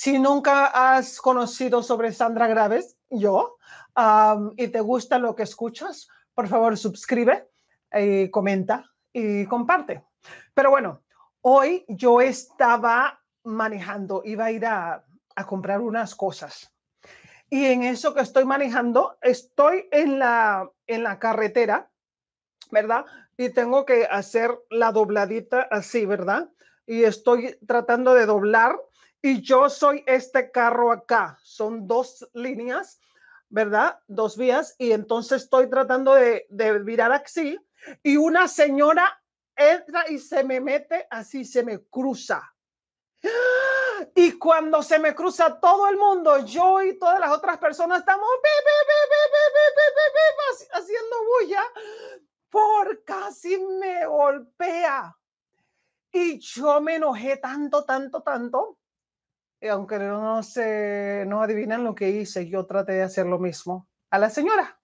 Si nunca has conocido sobre Sandra Graves, yo, y te gusta lo que escuchas, por favor suscribe, eh, comenta y comparte. Pero bueno, hoy yo estaba manejando, iba a ir a, a comprar unas cosas. Y en eso que estoy manejando, estoy en la, en la carretera, ¿verdad? Y tengo que hacer la dobladita así, ¿verdad? Y estoy tratando de doblar y yo soy este carro acá. Son dos líneas, ¿verdad? Dos vías y entonces estoy tratando de, de virar así y una señora entra y se me mete así, se me cruza. Y cuando se me cruza todo el mundo, yo y todas las otras personas estamos haciendo bulla por casi me golpea. Y yo me enojé tanto, tanto, tanto y eh, aunque no, se, no adivinan lo que hice, yo traté de hacer lo mismo a la señora.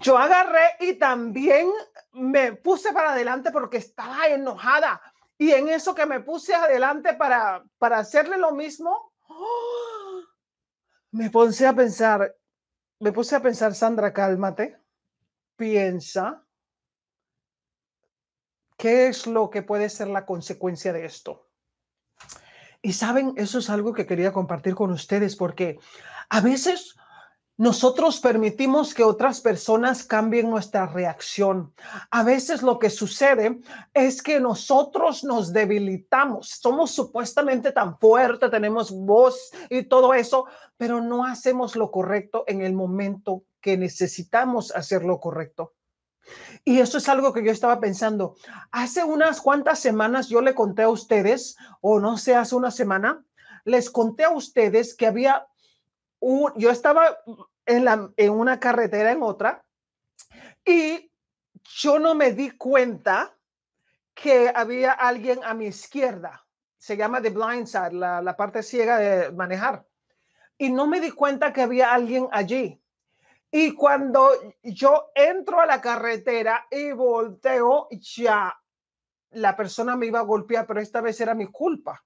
Yo agarré y también me puse para adelante porque estaba enojada. Y en eso que me puse adelante para, para hacerle lo mismo, ¡oh! me puse a pensar, me puse a pensar, Sandra, cálmate, piensa, ¿qué es lo que puede ser la consecuencia de esto? Y saben, eso es algo que quería compartir con ustedes porque a veces nosotros permitimos que otras personas cambien nuestra reacción. A veces lo que sucede es que nosotros nos debilitamos. Somos supuestamente tan fuertes, tenemos voz y todo eso, pero no hacemos lo correcto en el momento que necesitamos hacer lo correcto. Y eso es algo que yo estaba pensando. Hace unas cuantas semanas yo le conté a ustedes, o no sé, hace una semana, les conté a ustedes que había, un, yo estaba en, una carretera, en otra, y yo no me di cuenta que había alguien a mi izquierda. Se llama the blind la parte ciega de manejar. Y no me di cuenta que había alguien allí. Y cuando yo entro a la carretera y volteo, ya la persona me iba a golpear, pero esta vez era mi culpa.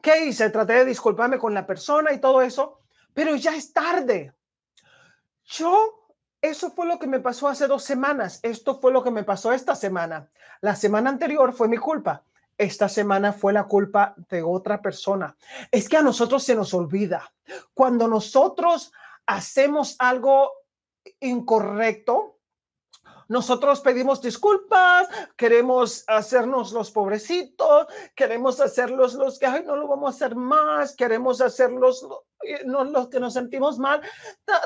¿Qué hice? Traté de disculparme con la persona y todo eso, pero ya es tarde. Yo, eso fue lo que me pasó hace dos semanas. Esto fue lo que me pasó esta semana. La semana anterior fue mi culpa. Esta semana fue la culpa de otra persona. Es que a nosotros se nos olvida. Cuando nosotros hacemos algo incorrecto, nosotros pedimos disculpas, queremos hacernos los pobrecitos, queremos hacerlos los que ay, no lo vamos a hacer más, queremos hacerlos eh, no, los que nos sentimos mal.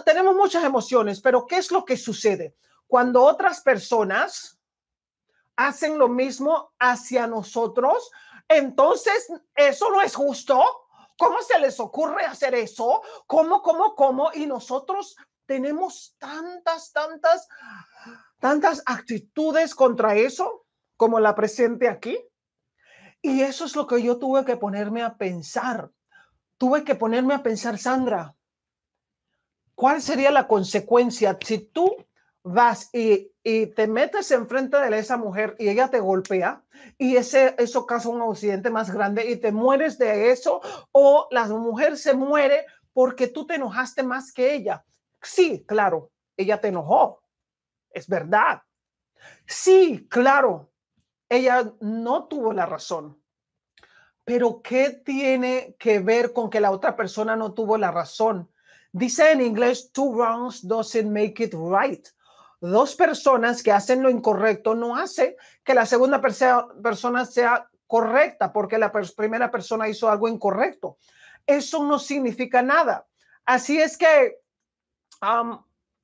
Tenemos muchas emociones, pero ¿qué es lo que sucede? Cuando otras personas hacen lo mismo hacia nosotros, entonces eso no es justo. ¿Cómo se les ocurre hacer eso? ¿Cómo, cómo, cómo? Y nosotros tenemos tantas, tantas, tantas actitudes contra eso como la presente aquí. Y eso es lo que yo tuve que ponerme a pensar. Tuve que ponerme a pensar, Sandra, ¿cuál sería la consecuencia si tú vas y, te metes enfrente de esa mujer y ella te golpea y ese, eso causa un accidente más grande y te mueres de eso o la mujer se muere porque tú te enojaste más que ella. Sí, claro, ella te enojó, es verdad. Sí, claro, ella no tuvo la razón. Pero ¿qué tiene que ver con que la otra persona no tuvo la razón? Dice en inglés, two wrongs doesn't make it right dos personas que hacen lo incorrecto no hace que la segunda persona sea correcta porque la primera persona hizo algo incorrecto. Eso no significa nada. Así es que, um,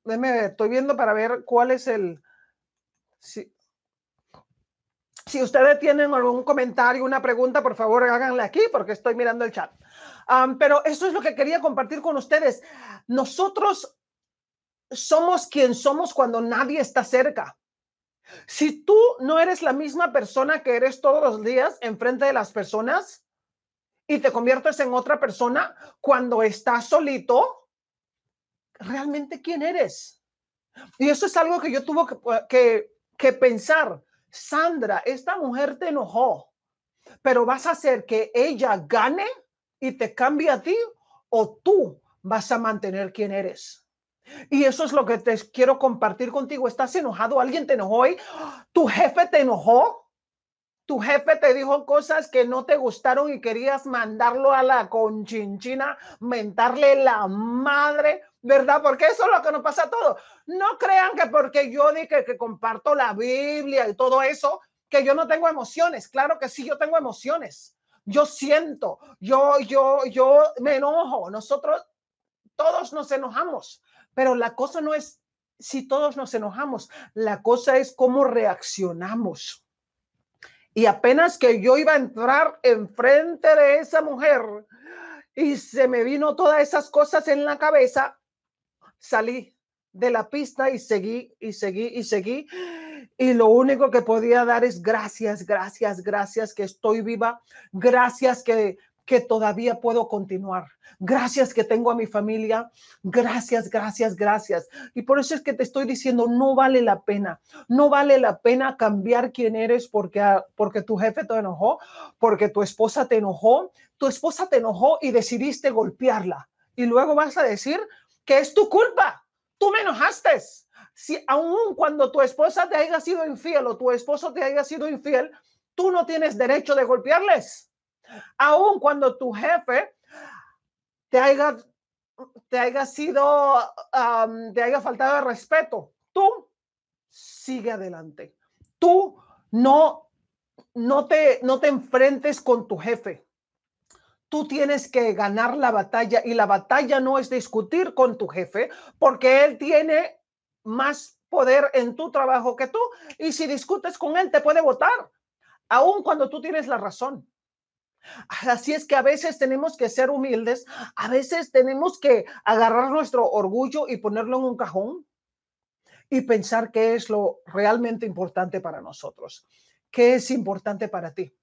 estoy viendo para ver cuál es el... Si, si ustedes tienen algún comentario, una pregunta, por favor háganla aquí porque estoy mirando el chat. pero eso es lo que quería compartir con ustedes. Nosotros somos quien somos cuando nadie está cerca. Si tú no eres la misma persona que eres todos los días enfrente de las personas y te conviertes en otra persona cuando estás solito, ¿realmente quién eres? Y eso es algo que yo tuve que, pensar. Sandra, esta mujer te enojó, pero vas a hacer que ella gane y te cambie a ti o tú vas a mantener quién eres. Y eso es lo que te quiero compartir contigo. ¿Estás enojado? ¿Alguien te enojó hoy? ¿Tu jefe te enojó? tu jefe te dijo cosas que no te gustaron y querías mandarlo a la conchinchina, mentarle la madre, ¿verdad? Porque eso es lo que nos pasa a todos. No crean que porque yo dije que comparto la Biblia y todo eso, que yo no tengo emociones. Claro que sí, yo tengo emociones. Yo siento, yo, yo, yo me enojo. Nosotros todos nos enojamos. Pero la cosa no es si todos nos enojamos, la cosa es cómo reaccionamos. Y apenas que yo iba a entrar enfrente de esa mujer y se me vino todas esas cosas en la cabeza, salí de la pista y seguí y seguí y seguí. Y lo único que podía dar es gracias, gracias, gracias que estoy viva, gracias que que todavía puedo continuar. Gracias que tengo a mi familia. Gracias, gracias, gracias. Y por eso es que te estoy diciendo, no vale la pena. No vale la pena cambiar quién eres porque, ah, porque tu jefe te enojó, porque tu esposa te enojó. Tu esposa te enojó y decidiste golpearla. Y luego vas a decir que es tu culpa. Tú me enojaste. Si aún cuando tu esposa te haya sido infiel o tu esposo te haya sido infiel, tú no tienes derecho de golpearles Aun cuando tu jefe te haya, te haya sido, te haya faltado de respeto, tú sigue adelante. Tú no, no, te, no te enfrentes con tu jefe. Tú tienes que ganar la batalla y la batalla no es discutir con tu jefe porque él tiene más poder en tu trabajo que tú y si discutes con él te puede votar, aun cuando tú tienes la razón. Así es que a veces tenemos que ser humildes, a veces tenemos que agarrar nuestro orgullo y ponerlo en un cajón y pensar qué es lo realmente importante para nosotros, qué es importante para ti.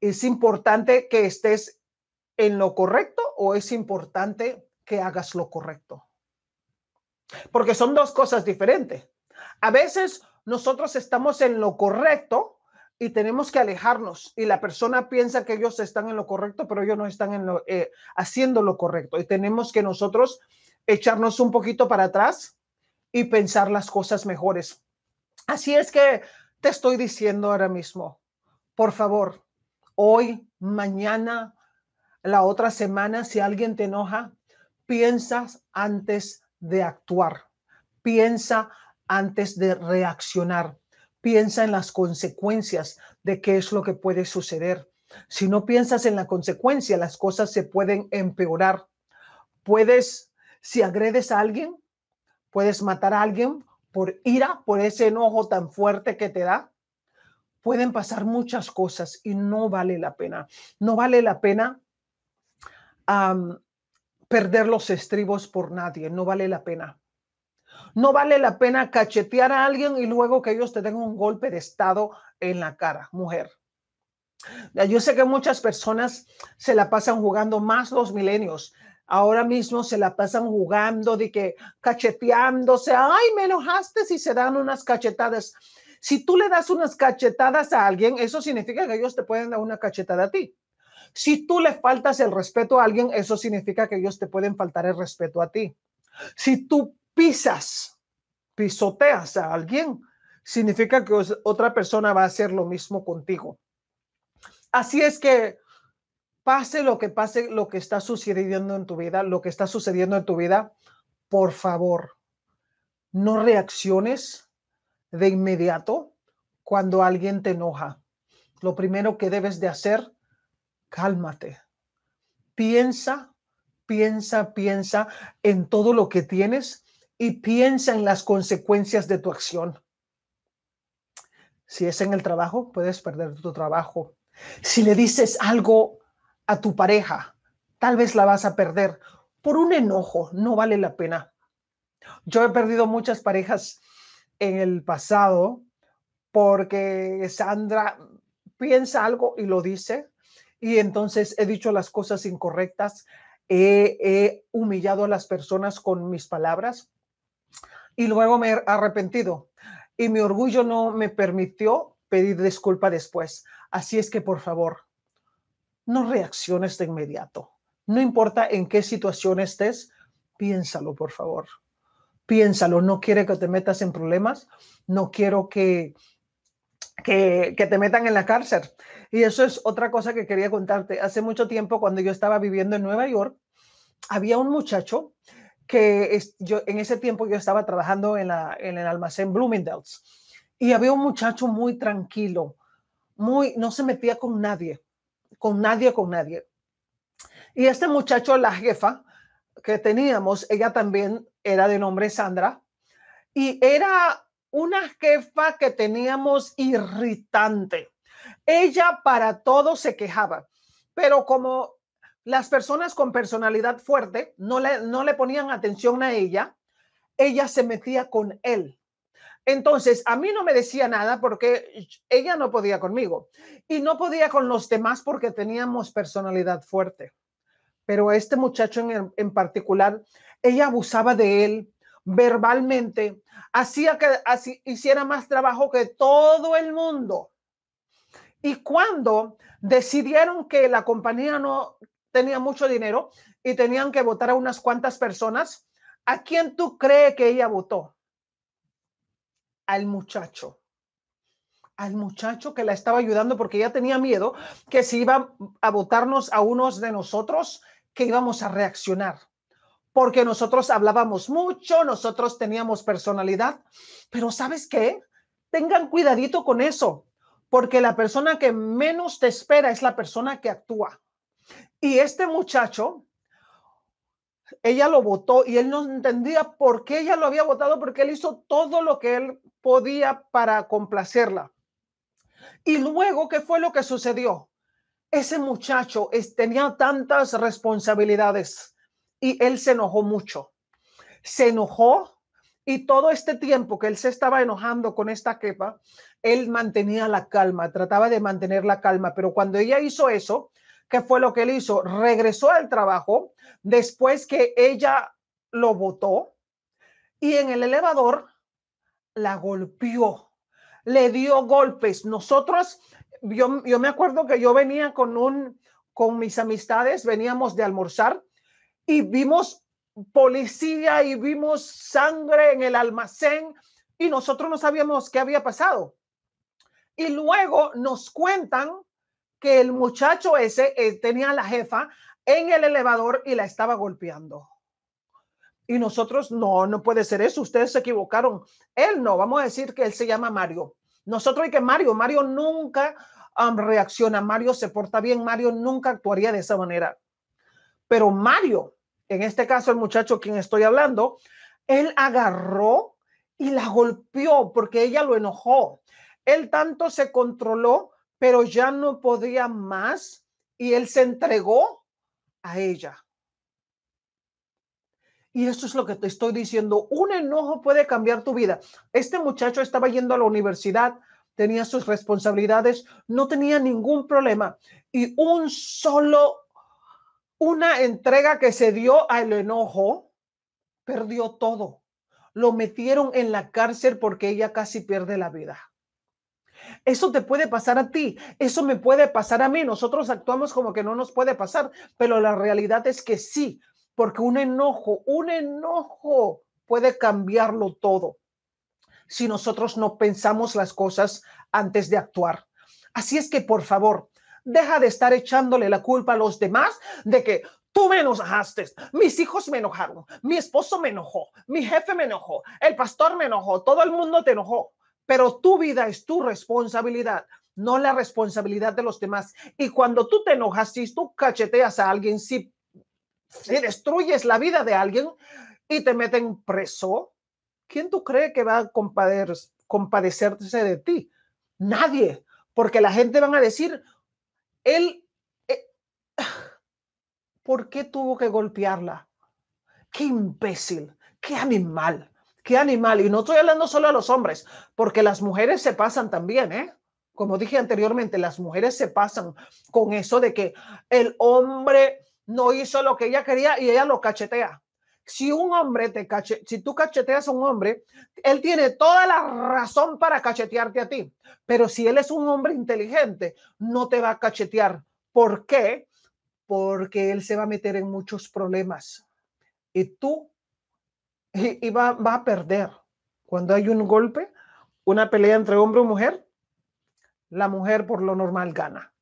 ¿Es importante que estés en lo correcto o es importante que hagas lo correcto? Porque son dos cosas diferentes. A veces nosotros estamos en lo correcto y tenemos que alejarnos. Y la persona piensa que ellos están en lo correcto, pero ellos no están en lo, eh, haciendo lo correcto. Y tenemos que nosotros echarnos un poquito para atrás y pensar las cosas mejores. Así es que te estoy diciendo ahora mismo, por favor, hoy, mañana, la otra semana, si alguien te enoja, piensas antes de actuar, piensa antes de reaccionar piensa en las consecuencias de qué es lo que puede suceder. Si no piensas en la consecuencia, las cosas se pueden empeorar. Puedes, si agredes a alguien, puedes matar a alguien por ira, por ese enojo tan fuerte que te da. Pueden pasar muchas cosas y no vale la pena. No vale la pena perder los estribos por nadie, no vale la pena. No vale la pena cachetear a alguien y luego que ellos te den un golpe de estado en la cara, mujer. Yo sé que muchas personas se la pasan jugando más los milenios. Ahora mismo se la pasan jugando de que cacheteándose, ay, me enojaste si se dan unas cachetadas. Si tú le das unas cachetadas a alguien, eso significa que ellos te pueden dar una cachetada a ti. Si tú le faltas el respeto a alguien, eso significa que ellos te pueden faltar el respeto a ti. Si tú pisas, pisoteas a alguien, significa que otra persona va a hacer lo mismo contigo. Así es que pase lo que pase, lo que está sucediendo en tu vida, lo que está sucediendo en tu vida, por favor, no reacciones de inmediato cuando alguien te enoja. Lo primero que debes de hacer, cálmate. Piensa, piensa, piensa en todo lo que tienes y piensa en las consecuencias de tu acción. Si es en el trabajo, puedes perder tu trabajo. Si le dices algo a tu pareja, tal vez la vas a perder. Por un enojo, no vale la pena. Yo he perdido muchas parejas en el pasado porque Sandra piensa algo y lo dice y entonces he dicho las cosas incorrectas, he, humillado a las personas con mis palabras y luego me he arrepentido y mi orgullo no me permitió pedir disculpa después. Así es que, por favor, no reacciones de inmediato. No importa en qué situación estés, piénsalo, por favor. Piénsalo. No quiere que te metas en problemas. No quiero que, que, que, te metan en la cárcel. Y eso es otra cosa que quería contarte. Hace mucho tiempo, cuando yo estaba viviendo en Nueva York, había un muchacho que yo en ese tiempo yo estaba trabajando en, la, en el almacén Bloomingdale's y había un muchacho muy tranquilo, muy no se metía con nadie, con nadie, con nadie. Y este muchacho, la jefa que teníamos, ella también era de nombre Sandra y era una jefa que teníamos irritante. Ella para todo se quejaba, pero como las personas con personalidad fuerte no le, no le ponían atención a ella, ella se metía con él. Entonces, a mí no me decía nada porque ella no podía conmigo y no podía con los demás porque teníamos personalidad fuerte. Pero este muchacho en, en particular, ella abusaba de él verbalmente, hacía que así, hiciera más trabajo que todo el mundo. Y cuando decidieron que la compañía no tenía mucho dinero y tenían que votar a unas cuantas personas, ¿a quién tú crees que ella votó? Al muchacho. Al muchacho que la estaba ayudando porque ella tenía miedo que si iba a votarnos a unos de nosotros, que íbamos a reaccionar. Porque nosotros hablábamos mucho, nosotros teníamos personalidad, pero ¿sabes qué? Tengan cuidadito con eso, porque la persona que menos te espera es la persona que actúa. Y este muchacho, ella lo votó y él no entendía por qué ella lo había votado, porque él hizo todo lo que él podía para complacerla. Y luego, ¿qué fue lo que sucedió? Ese muchacho tenía tantas responsabilidades y él se enojó mucho. Se enojó y todo este tiempo que él se estaba enojando con esta quepa, él mantenía la calma, trataba de mantener la calma, pero cuando ella hizo eso, ¿Qué fue lo que él hizo? Regresó al trabajo después que ella lo votó y en el elevador la golpeó, le dio golpes. Nosotros, yo, yo me acuerdo que yo venía con un, con mis amistades, veníamos de almorzar y vimos policía y vimos sangre en el almacén y nosotros no sabíamos qué había pasado. Y luego nos cuentan el muchacho ese eh, tenía a la jefa en el elevador y la estaba golpeando. Y nosotros, no, no puede ser eso, ustedes se equivocaron. Él no, vamos a decir que él se llama Mario. Nosotros hay que Mario, Mario nunca um, reacciona, Mario se porta bien, Mario nunca actuaría de esa manera. Pero Mario, en este caso el muchacho quien estoy hablando, él agarró y la golpeó porque ella lo enojó. Él tanto se controló pero ya no podía más y él se entregó a ella. Y eso es lo que te estoy diciendo. Un enojo puede cambiar tu vida. Este muchacho estaba yendo a la universidad, tenía sus responsabilidades, no tenía ningún problema. Y un solo, una entrega que se dio al enojo, perdió todo. Lo metieron en la cárcel porque ella casi pierde la vida. Eso te puede pasar a ti, eso me puede pasar a mí. Nosotros actuamos como que no nos puede pasar, pero la realidad es que sí, porque un enojo, un enojo puede cambiarlo todo si nosotros no pensamos las cosas antes de actuar. Así es que, por favor, deja de estar echándole la culpa a los demás de que tú me enojaste, mis hijos me enojaron, mi esposo me enojó, mi jefe me enojó, el pastor me enojó, todo el mundo te enojó pero tu vida es tu responsabilidad, no la responsabilidad de los demás. Y cuando tú te enojas, si tú cacheteas a alguien, si, destruyes la vida de alguien y te meten preso, ¿quién tú crees que va a compadecerse de ti? Nadie, porque la gente van a decir, él, eh, ¿por qué tuvo que golpearla? Qué imbécil, qué animal qué animal. Y no estoy hablando solo a los hombres, porque las mujeres se pasan también, ¿eh? Como dije anteriormente, las mujeres se pasan con eso de que el hombre no hizo lo que ella quería y ella lo cachetea. Si un hombre te cache, si tú cacheteas a un hombre, él tiene toda la razón para cachetearte a ti. Pero si él es un hombre inteligente, no te va a cachetear. ¿Por qué? Porque él se va a meter en muchos problemas. Y tú y, va, a perder. Cuando hay un golpe, una pelea entre hombre y mujer, la mujer por lo normal gana.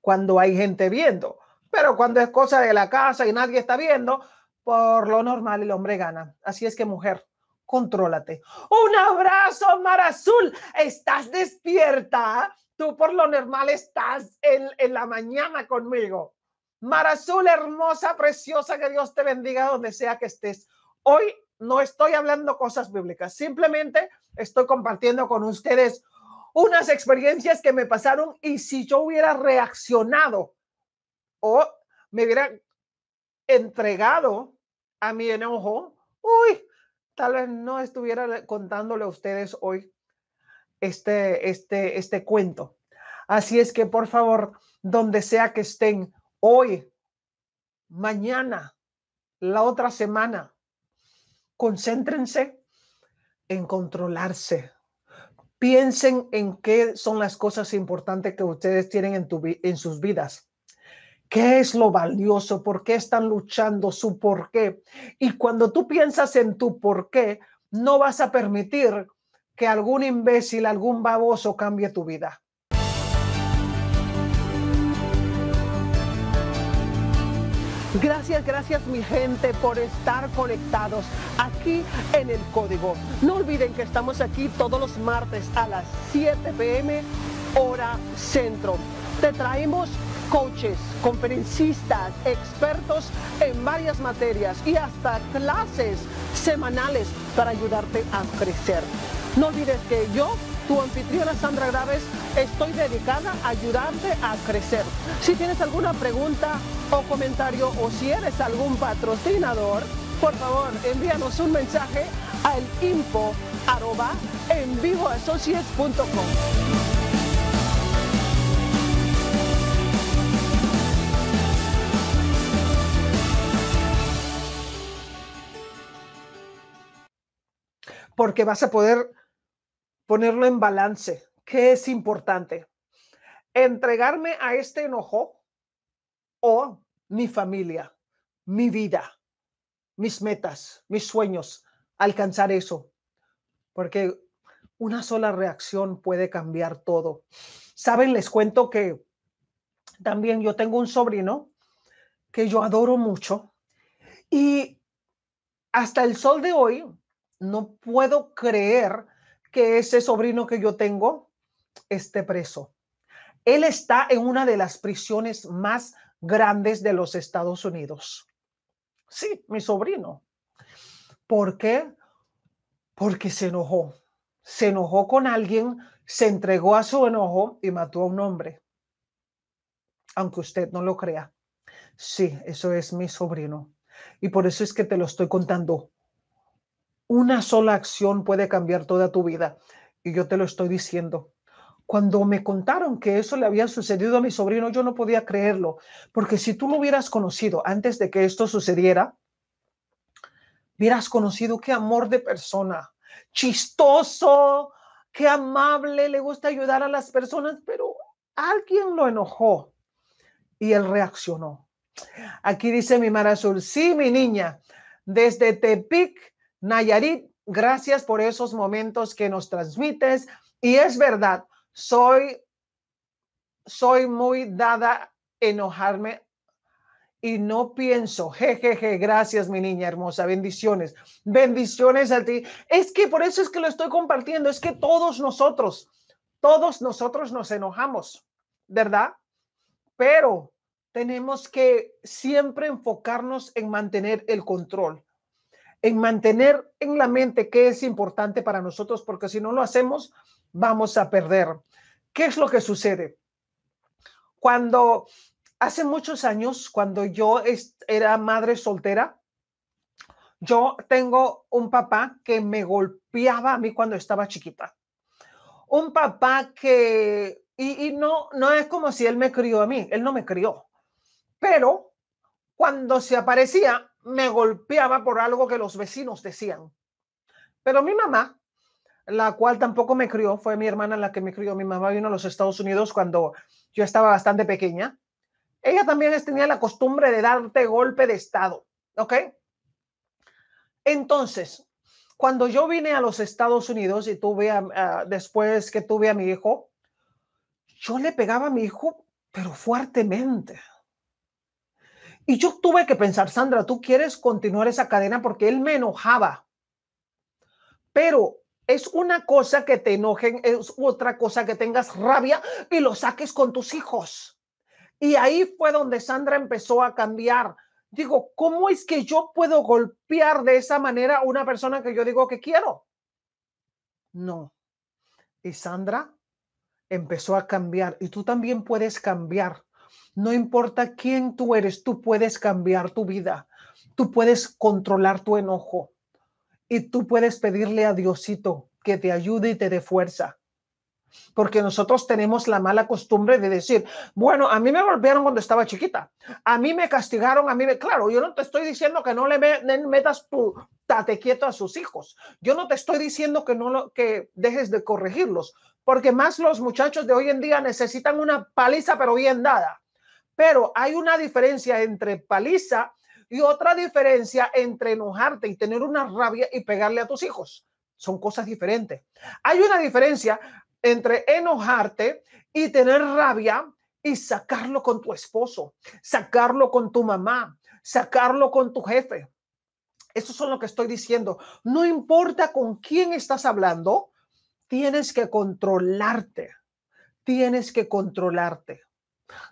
Cuando hay gente viendo, pero cuando es cosa de la casa y nadie está viendo, por lo normal el hombre gana. Así es que mujer, contrólate. Un abrazo, Mar Azul. Estás despierta. Tú por lo normal estás en, en la mañana conmigo. Mar Azul, hermosa, preciosa, que Dios te bendiga donde sea que estés. Hoy no estoy hablando cosas bíblicas, simplemente estoy compartiendo con ustedes unas experiencias que me pasaron y si yo hubiera reaccionado o me hubiera entregado a mi enojo, tal vez no estuviera contándole a ustedes hoy este, este, este cuento. Así es que, por favor, donde sea que estén hoy, mañana, la otra semana, concéntrense en controlarse. Piensen en qué son las cosas importantes que ustedes tienen en, sus vidas. ¿Qué es lo valioso? ¿Por qué están luchando? ¿Su por qué? Y cuando tú piensas en tu por qué, no vas a permitir que algún imbécil, algún baboso cambie tu vida. Gracias, gracias mi gente por estar conectados aquí en el código. No olviden que estamos aquí todos los martes a las 7 pm hora centro. Te traemos coaches, conferencistas, expertos en varias materias y hasta clases semanales para ayudarte a crecer. No olvides que yo tu anfitriona Sandra Graves. Estoy dedicada a ayudarte a crecer. Si tienes alguna pregunta o comentario o si eres algún patrocinador, por favor envíanos un mensaje al info en Porque vas a poder ponerlo en balance. ¿Qué es importante? ¿Entregarme a este enojo o mi familia, mi vida, mis metas, mis sueños, alcanzar eso? Porque una sola reacción puede cambiar todo. Saben, les cuento que también yo tengo un sobrino que yo adoro mucho y hasta el sol de hoy no puedo creer que ese sobrino que yo tengo esté preso. Él está en una de las prisiones más grandes de los Estados Unidos. Sí, mi sobrino. ¿Por qué? Porque se enojó. Se enojó con alguien, se entregó a su enojo y mató a un hombre. Aunque usted no lo crea. Sí, eso es mi sobrino. Y por eso es que te lo estoy contando una sola acción puede cambiar toda tu vida. Y yo te lo estoy diciendo. Cuando me contaron que eso le había sucedido a mi sobrino, yo no podía creerlo, porque si tú lo hubieras conocido antes de que esto sucediera, hubieras conocido qué amor de persona, chistoso, qué amable, le gusta ayudar a las personas, pero alguien lo enojó y él reaccionó. Aquí dice mi azul, sí, mi niña, desde Tepic Nayarit, gracias por esos momentos que nos transmites. Y es verdad, soy, soy muy dada enojarme y no pienso. Jejeje, gracias, mi niña hermosa. Bendiciones. Bendiciones a ti. Es que por eso es que lo estoy compartiendo. Es que todos nosotros, todos nosotros nos enojamos, ¿verdad? Pero tenemos que siempre enfocarnos en mantener el control en mantener en la mente qué es importante para nosotros, porque si no lo hacemos, vamos a perder. ¿Qué es lo que sucede? Cuando hace muchos años, cuando yo era madre soltera, yo tengo un papá que me golpeaba a mí cuando estaba chiquita. Un papá que, y, no, no es como si él me crió a mí, él no me crió, pero cuando se aparecía, me golpeaba por algo que los vecinos decían. Pero mi mamá, la cual tampoco me crió, fue mi hermana la que me crió. Mi mamá vino a los Estados Unidos cuando yo estaba bastante pequeña. Ella también tenía la costumbre de darte golpe de estado, ¿ok? Entonces, cuando yo vine a los Estados Unidos y tuve después que tuve a mi hijo, yo le pegaba a mi hijo, pero fuertemente. Y yo tuve que pensar, Sandra, ¿tú quieres continuar esa cadena? Porque él me enojaba. Pero es una cosa que te enojen, es otra cosa que tengas rabia y lo saques con tus hijos. Y ahí fue donde Sandra empezó a cambiar. Digo, ¿cómo es que yo puedo golpear de esa manera a una persona que yo digo que quiero? No. Y Sandra empezó a cambiar y tú también puedes cambiar no importa quién tú eres, tú puedes cambiar tu vida, tú puedes controlar tu enojo y tú puedes pedirle a Diosito que te ayude y te dé fuerza. Porque nosotros tenemos la mala costumbre de decir, bueno, a mí me golpearon cuando estaba chiquita, a mí me castigaron, a mí me... Claro, yo no te estoy diciendo que no le metas tu tate quieto a sus hijos, yo no te estoy diciendo que no lo, que dejes de corregirlos, porque más los muchachos de hoy en día necesitan una paliza pero bien dada. Pero hay una diferencia entre paliza y otra diferencia entre enojarte y tener una rabia y pegarle a tus hijos. Son cosas diferentes. Hay una diferencia entre enojarte y tener rabia y sacarlo con tu esposo, sacarlo con tu mamá, sacarlo con tu jefe. Eso es lo que estoy diciendo. No importa con quién estás hablando, tienes que controlarte. Tienes que controlarte.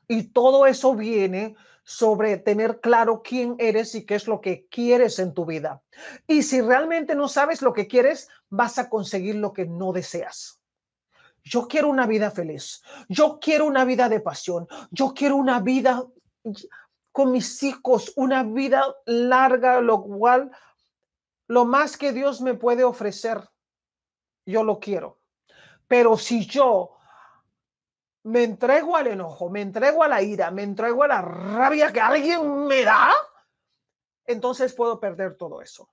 Y todo eso viene sobre tener claro quién eres y qué es lo que quieres en tu vida. Y si realmente no sabes lo que quieres, vas a conseguir lo que no deseas. Yo quiero una vida feliz. Yo quiero una vida de pasión. Yo quiero una vida con mis hijos, una vida larga, lo cual, lo más que Dios me puede ofrecer, yo lo quiero. Pero si yo me entrego al enojo, me entrego a la ira, me entrego a la rabia que alguien me da, entonces puedo perder todo eso.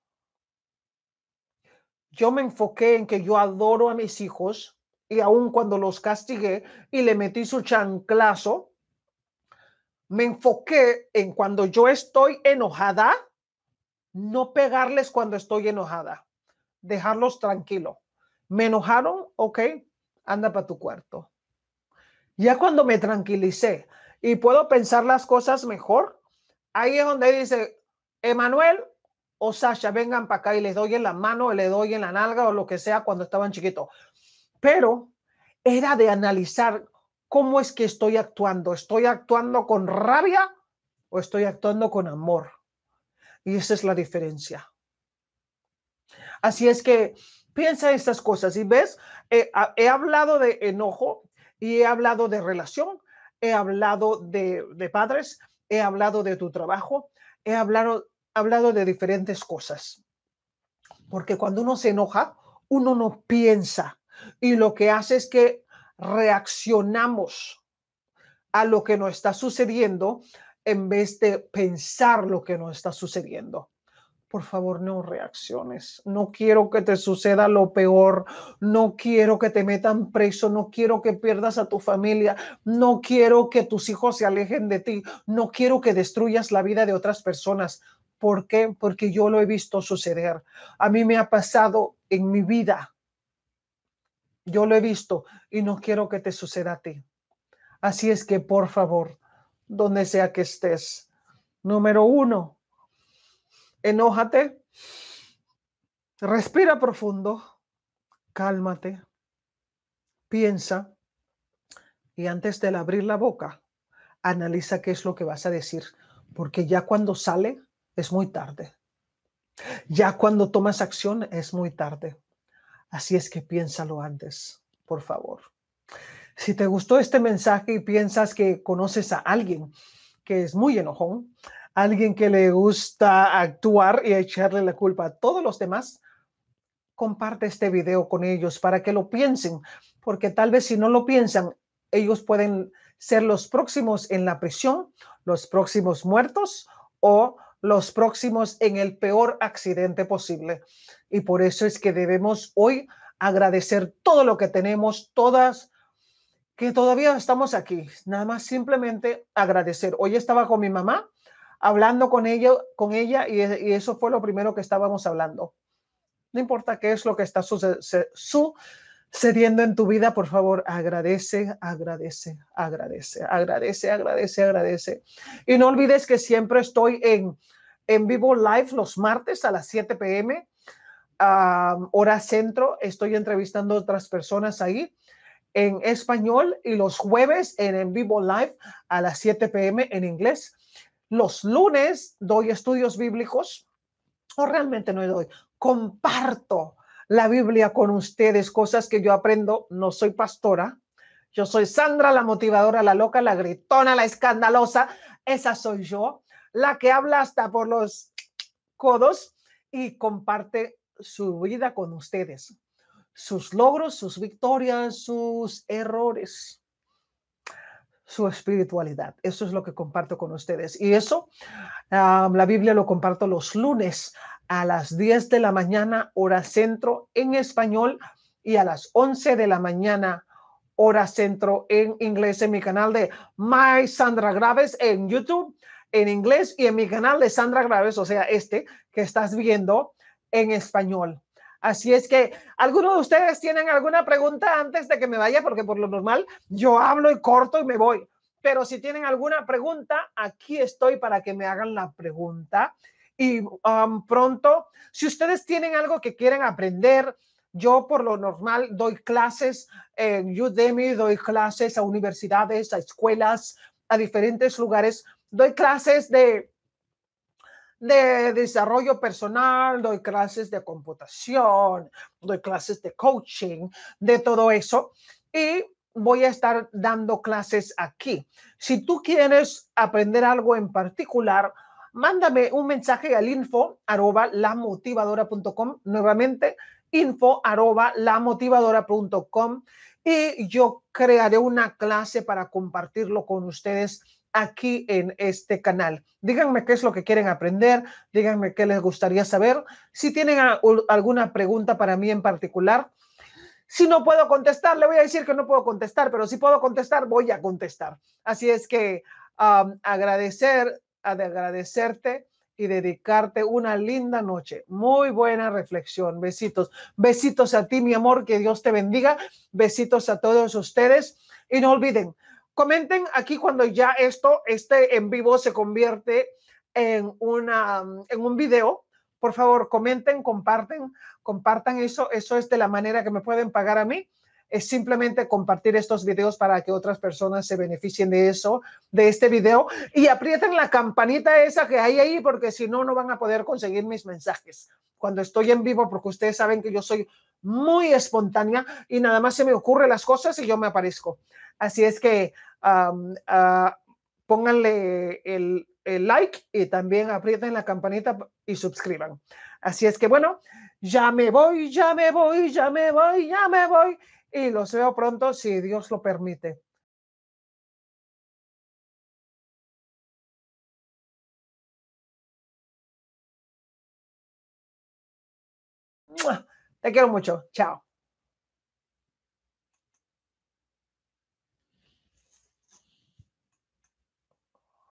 Yo me enfoqué en que yo adoro a mis hijos y aún cuando los castigué y le metí su chanclazo, me enfoqué en cuando yo estoy enojada, no pegarles cuando estoy enojada, dejarlos tranquilo. Me enojaron, ok, anda para tu cuarto ya cuando me tranquilicé y puedo pensar las cosas mejor, ahí es donde dice, Emanuel o Sasha, vengan para acá y les doy en la mano, o les doy en la nalga o lo que sea cuando estaban chiquitos. Pero era de analizar cómo es que estoy actuando. ¿Estoy actuando con rabia o estoy actuando con amor? Y esa es la diferencia. Así es que piensa estas cosas y ves, eh, he hablado de enojo, y he hablado de relación, he hablado de, padres, he hablado de tu trabajo, he hablado, hablado de diferentes cosas. Porque cuando uno se enoja, uno no piensa y lo que hace es que reaccionamos a lo que nos está sucediendo en vez de pensar lo que nos está sucediendo por favor no reacciones. No quiero que te suceda lo peor. No quiero que te metan preso. No quiero que pierdas a tu familia. No quiero que tus hijos se alejen de ti. No quiero que destruyas la vida de otras personas. ¿Por qué? Porque yo lo he visto suceder. A mí me ha pasado en mi vida. Yo lo he visto y no quiero que te suceda a ti. Así es que, por favor, donde sea que estés, número uno, enójate, respira profundo, cálmate, piensa y antes de abrir la boca, analiza qué es lo que vas a decir, porque ya cuando sale es muy tarde. Ya cuando tomas acción es muy tarde. Así es que piénsalo antes, por favor. Si te gustó este mensaje y piensas que conoces a alguien que es muy enojón, alguien que le gusta actuar y echarle la culpa a todos los demás, comparte este video con ellos para que lo piensen, porque tal vez si no lo piensan, ellos pueden ser los próximos en la prisión, los próximos muertos o los próximos en el peor accidente posible. Y por eso es que debemos hoy agradecer todo lo que tenemos, todas que todavía estamos aquí, nada más simplemente agradecer. Hoy estaba con mi mamá hablando con ella, con ella y, eso fue lo primero que estábamos hablando. No importa qué es lo que está sucediendo en tu vida, por favor, agradece, agradece, agradece, agradece, agradece, agradece. Y no olvides que siempre estoy en, en vivo live los martes a las 7 pm, hora centro. Estoy entrevistando otras personas ahí en español y los jueves en en vivo live a las 7 pm en inglés. Los lunes doy estudios bíblicos, o realmente no doy, comparto la Biblia con ustedes, cosas que yo aprendo, no soy pastora, yo soy Sandra, la motivadora, la loca, la gritona, la escandalosa, esa soy yo, la que habla hasta por los codos y comparte su vida con ustedes, sus logros, sus victorias, sus errores su espiritualidad. Eso es lo que comparto con ustedes. Y eso, la Biblia lo comparto los lunes a las 10 de la mañana, hora centro en español, y a las 11 de la mañana, hora centro en inglés, en mi canal de My Sandra Graves en YouTube, en inglés, y en mi canal de Sandra Graves, o sea, este que estás viendo en español. Así es que, ¿alguno de ustedes tienen alguna pregunta antes de que me vaya? Porque por lo normal yo hablo y corto y me voy. Pero si tienen alguna pregunta, aquí estoy para que me hagan la pregunta. Y um, pronto, si ustedes tienen algo que quieren aprender, yo por lo normal doy clases en Udemy, doy clases a universidades, a escuelas, a diferentes lugares. Doy clases de de desarrollo personal, doy clases de computación, doy clases de coaching, de todo eso. Y voy a estar dando clases aquí. Si tú quieres aprender algo en particular, mándame un mensaje al info arroba lamotivadora.com nuevamente info arroba lamotivadora.com y yo crearé una clase para compartirlo con ustedes aquí en este canal. Díganme qué es lo que quieren aprender, díganme qué les gustaría saber. Si tienen alguna pregunta para mí en particular, si no puedo contestar, le voy a decir que no puedo contestar, pero si puedo contestar, voy a contestar. Así es que agradecer, ah, agradecerte y dedicarte una linda noche. Muy buena reflexión. Besitos. Besitos a ti, mi amor. Que Dios te bendiga. Besitos a todos ustedes. Y no olviden, Comenten aquí cuando ya esto, este en vivo se convierte en, una, en un video. Por favor, comenten, comparten, compartan eso. Eso es de la manera que me pueden pagar a mí es simplemente compartir estos videos para que otras personas se beneficien de eso, de este video, y aprieten la campanita esa que hay ahí, porque si no, no van a poder conseguir mis mensajes cuando estoy en vivo, porque ustedes saben que yo soy muy espontánea y nada más se me ocurren las cosas y yo me aparezco. Así es que Ah, pónganle el, el, like y también aprieten la campanita y suscriban. Así es que bueno, ya me voy, ya me voy, ya me voy, ya me voy. Y los veo pronto si Dios lo permite. Te quiero mucho. Chao.